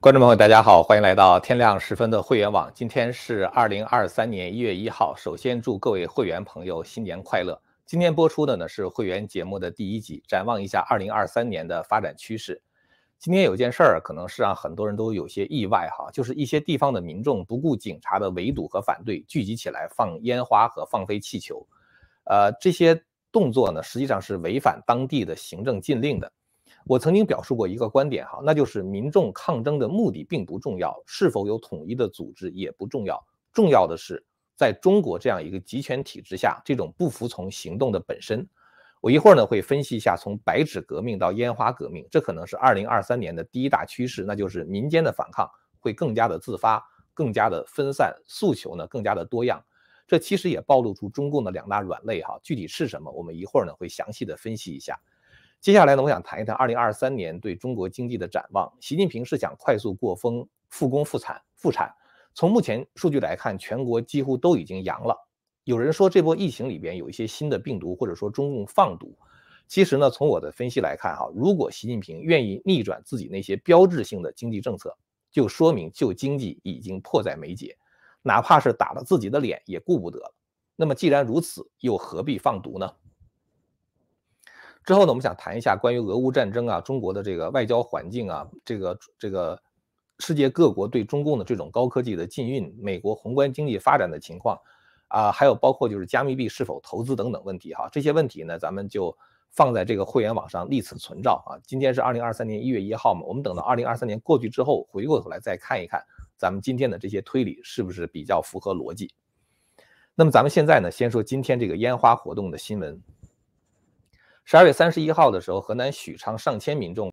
观众朋友，大家好，欢迎来到天亮时分的会员网。今天是二零二三年一月一号。首先祝各位会员朋友新年快乐。今天播出的呢是会员节目的第一集，展望一下二零二三年的发展趋势。今天有件事儿，可能是让很多人都有些意外哈，就是一些地方的民众不顾警察的围堵和反对，聚集起来放烟花和放飞气球。呃，这些动作呢，实际上是违反当地的行政禁令的。我曾经表述过一个观点哈，那就是民众抗争的目的并不重要，是否有统一的组织也不重要，重要的是在中国这样一个集权体制下，这种不服从行动的本身。我一会儿呢会分析一下，从白纸革命到烟花革命，这可能是二零二三年的第一大趋势，那就是民间的反抗会更加的自发，更加的分散，诉求呢更加的多样。这其实也暴露出中共的两大软肋哈，具体是什么，我们一会儿呢会详细的分析一下。接下来呢，我想谈一谈二零二三年对中国经济的展望。习近平是想快速过风、复工复产、复产。从目前数据来看，全国几乎都已经阳了。有人说这波疫情里边有一些新的病毒，或者说中共放毒。其实呢，从我的分析来看，哈，如果习近平愿意逆转自己那些标志性的经济政策，就说明旧经济已经迫在眉睫，哪怕是打了自己的脸也顾不得了。那么既然如此，又何必放毒呢？之后呢，我们想谈一下关于俄乌战争啊，中国的这个外交环境啊，这个这个世界各国对中共的这种高科技的禁运，美国宏观经济发展的情况啊，还有包括就是加密币是否投资等等问题哈。这些问题呢，咱们就放在这个会员网上立此存照啊。今天是二零二三年一月一号嘛，我们等到二零二三年过去之后，回过头来再看一看咱们今天的这些推理是不是比较符合逻辑。那么咱们现在呢，先说今天这个烟花活动的新闻。十二月三十一号的时候，河南许昌上千民众。